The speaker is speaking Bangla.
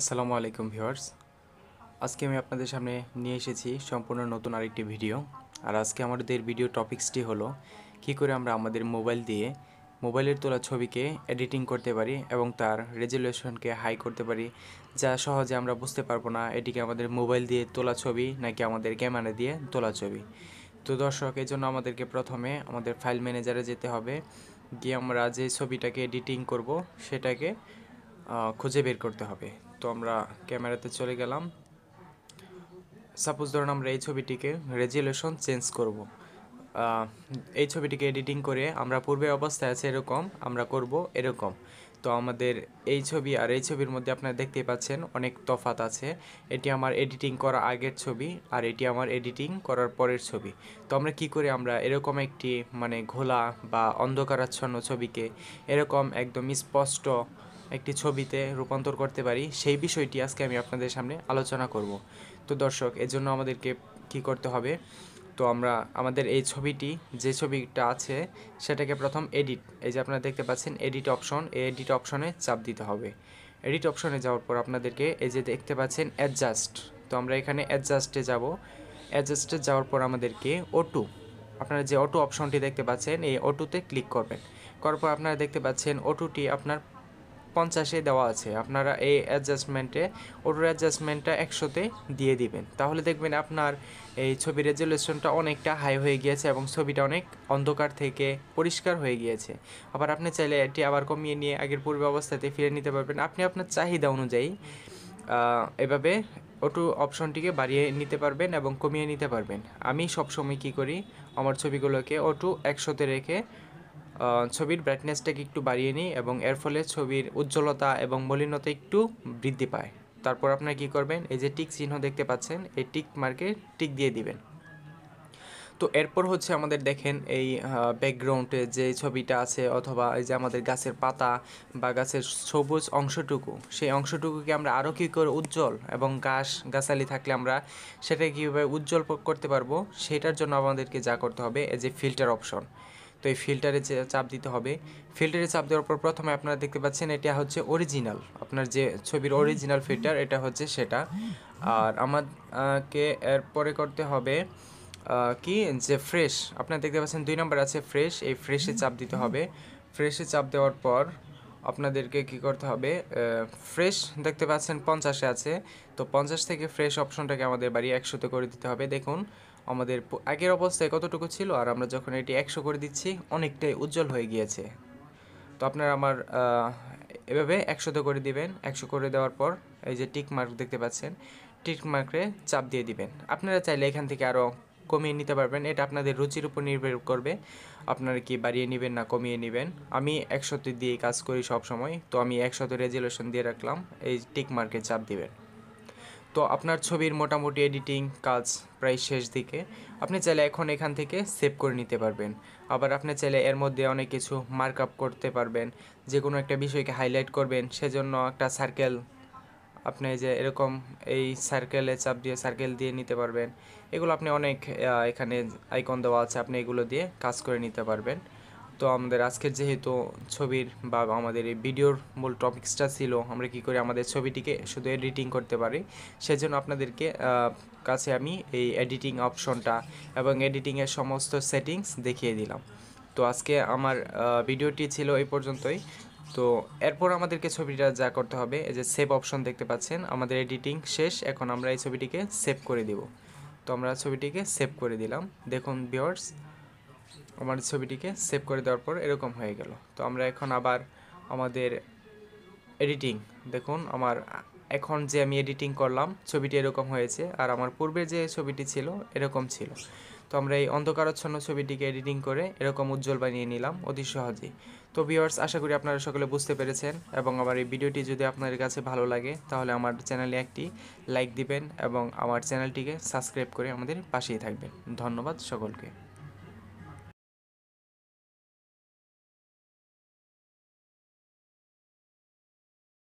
আসসালামু আলাইকুম ভিউয়ার্স আজকে আমি আপনাদের সামনে নিয়ে এসেছি সম্পূর্ণ নতুন আরেকটি ভিডিও আর আজকে আমাদের ভিডিও টপিক্সটি হলো কি করে আমরা আমাদের মোবাইল দিয়ে মোবাইলের তোলা ছবিকে এডিটিং করতে পারি এবং তার রেজুলেশনকে হাই করতে পারি যা সহজে আমরা বুঝতে পারবো না এটিকে আমাদের মোবাইল দিয়ে তোলা ছবি নাকি আমাদের ক্যামেরা দিয়ে তোলা ছবি তো দর্শক এই জন্য আমাদেরকে প্রথমে আমাদের ফাইল ম্যানেজারে যেতে হবে গিয়ে আমরা যে ছবিটাকে এডিটিং করব সেটাকে খুঁজে বের করতে হবে তো আমরা ক্যামেরাতে চলে গেলাম সাপোজ ধরুন আমরা এই ছবিটিকে রেজুলেশন চেঞ্জ করব এই ছবিটিকে এডিটিং করে আমরা পূর্বে অবস্থায় আছে এরকম আমরা করব এরকম তো আমাদের এই ছবি আর এই ছবির মধ্যে আপনারা দেখতে পাচ্ছেন অনেক তফাত আছে এটি আমার এডিটিং করা আগের ছবি আর এটি আমার এডিটিং করার পরের ছবি তো আমরা কি করে আমরা এরকম একটি মানে ঘোলা বা অন্ধকারাচ্ছন্ন ছবিকে এরকম একদম স্পষ্ট একটি ছবিতে রূপান্তর করতে পারি সেই বিষয়টি আজকে আমি আপনাদের সামনে আলোচনা করব তো দর্শক এজন্য আমাদেরকে কি করতে হবে তো আমরা আমাদের এই ছবিটি যে ছবিটা আছে সেটাকে প্রথম এডিট এই যে আপনারা দেখতে পাচ্ছেন এডিট অপশন এই এডিট অপশনে চাপ দিতে হবে এডিট অপশনে যাওয়ার পর আপনাদেরকে এই যে দেখতে পাচ্ছেন অ্যাডজাস্ট তো আমরা এখানে অ্যাডজাস্টে যাব অ্যাডজাস্টে যাওয়ার পর আমাদেরকে অটু আপনারা যে অটো অপশনটি দেখতে পাচ্ছেন এই অটোতে ক্লিক করবেন করার পর আপনারা দেখতে পাচ্ছেন অটোটি আপনার পঞ্চাশে দেওয়া আছে আপনারা এই অ্যাডজাস্টমেন্টে ওটোর অ্যাডজাস্টমেন্টটা একশোতে দিয়ে দিবেন তাহলে দেখবেন আপনার এই ছবি রেজুলেশনটা অনেকটা হাই হয়ে গিয়েছে এবং ছবিটা অনেক অন্ধকার থেকে পরিষ্কার হয়ে গিয়েছে আবার আপনি চাইলে এটি আবার কমিয়ে নিয়ে আগের পূর্ব অবস্থাতে ফিরে নিতে পারবেন আপনি আপনার চাহিদা অনুযায়ী এভাবে ওটু অপশনটিকে বাড়িয়ে নিতে পারবেন এবং কমিয়ে নিতে পারবেন আমি সবসময় কি করি আমার ছবিগুলোকে ওটু একশোতে রেখে ছবির ব্রাইটনেসটাকে একটু বাড়িয়ে নিই এবং এর ফলে ছবির উজ্জ্বলতা এবং মলিনতা একটু বৃদ্ধি পায় তারপর আপনারা কি করবেন এই যে টিক চিহ্ন দেখতে পাচ্ছেন এই টিক মার্কে টিক দিয়ে দিবেন তো এরপর হচ্ছে আমাদের দেখেন এই ব্যাকগ্রাউন্ডে যে ছবিটা আছে অথবা এই যে আমাদের গাছের পাতা বা গাছের সবুজ অংশটুকু সেই অংশটুকুকে আমরা আরও কী করে উজ্জ্বল এবং গাছ গাছালি থাকলে আমরা সেটা কীভাবে উজ্জ্বল করতে পারবো সেটার জন্য আমাদেরকে যা করতে হবে এই যে ফিল্টার অপশন তো এই ফিল্টারে চাপ দিতে হবে ফিল্টারে চাপ দেওয়ার পর প্রথমে আপনারা দেখতে পাচ্ছেন এটা হচ্ছে অরিজিনাল আপনার যে ছবির অরিজিনাল ফিল্টার এটা হচ্ছে সেটা আর আমাকে এরপরে করতে হবে কি যে ফ্রেশ আপনারা দেখতে পাচ্ছেন দুই নম্বর আছে ফ্রেশ এই ফ্রেশে চাপ দিতে হবে ফ্রেশে চাপ দেওয়ার পর আপনাদেরকে কি করতে হবে ফ্রেশ দেখতে পাচ্ছেন পঞ্চাশে আছে তো পঞ্চাশ থেকে ফ্রেশ অপশনটাকে আমাদের বাড়ি একশোতে করে দিতে হবে দেখুন আমাদের আগের অবস্থায় কতটুকু ছিল আর আমরা যখন এটি একশো করে দিচ্ছি অনেকটাই উজ্জ্বল হয়ে গিয়েছে তো আপনারা আমার এভাবে একশোতে করে দিবেন একশো করে দেওয়ার পর এই যে টিক মার্ক দেখতে পাচ্ছেন টিক মার্কে চাপ দিয়ে দিবেন আপনারা চাইলে এখান থেকে আরও কমিয়ে নিতে পারবেন এটা আপনাদের রুচির উপর নির্ভর করবে আপনারা কি বাড়িয়ে নেবেন না কমিয়ে নেবেন আমি একশোতে দিয়ে কাজ করি সব সময় তো আমি একশোতে রেজুলেশন দিয়ে রাখলাম এই টিক মার্কে চাপ দিবেন তো আপনার ছবির মোটামুটি এডিটিং কাজ প্রায় শেষ দিকে আপনি চাইলে এখন এখান থেকে সেভ করে নিতে পারবেন আবার আপনি চাইলে এর মধ্যে অনেক কিছু মার্ক করতে পারবেন যে কোনো একটা বিষয়কে হাইলাইট করবেন সেজন্য একটা সার্কেল আপনি যে এরকম এই সার্কেলে চাপ দিয়ে সার্কেল দিয়ে নিতে পারবেন এগুলো আপনি অনেক এখানে আইকন দেওয়া আছে আপনি এগুলো দিয়ে কাজ করে নিতে পারবেন তো আমাদের আজকের যেহেতু ছবির বা আমাদের এই ভিডিওর মূল টপিক্সটা ছিল আমরা কি করে আমাদের ছবিটিকে শুধু এডিটিং করতে পারি সেজন্য আপনাদেরকে কাছে আমি এই এডিটিং অপশনটা এবং এডিটিংয়ের সমস্ত সেটিংস দেখিয়ে দিলাম তো আজকে আমার ভিডিওটি ছিল এই পর্যন্তই তো এরপর আমাদেরকে ছবিটা যা করতে হবে এই যে সেভ অপশন দেখতে পাচ্ছেন আমাদের এডিটিং শেষ এখন আমরা এই ছবিটিকে সেভ করে দিব তো আমরা ছবিটিকে সেভ করে দিলাম দেখুন ভিওর্স আমার ছবিটিকে সেভ করে দেওয়ার পর এরকম হয়ে গেল তো আমরা এখন আবার আমাদের এডিটিং দেখুন আমার এখন যে আমি এডিটিং করলাম ছবিটি এরকম হয়েছে আর আমার পূর্বে যে ছবিটি ছিল এরকম ছিল তো আমরা এই অন্ধকারচ্ছন্ন ছবিটিকে এডিটিং করে এরকম উজ্জ্বল বানিয়ে নিলাম অতি সহজেই তো ভিওয়ার্স আশা করি আপনারা সকলে বুঝতে পেরেছেন এবং আমার এই ভিডিওটি যদি আপনাদের কাছে ভালো লাগে তাহলে আমার চ্যানেলে একটি লাইক দিবেন এবং আমার চ্যানেলটিকে সাবস্ক্রাইব করে আমাদের পাশেই থাকবেন ধন্যবাদ সকলকে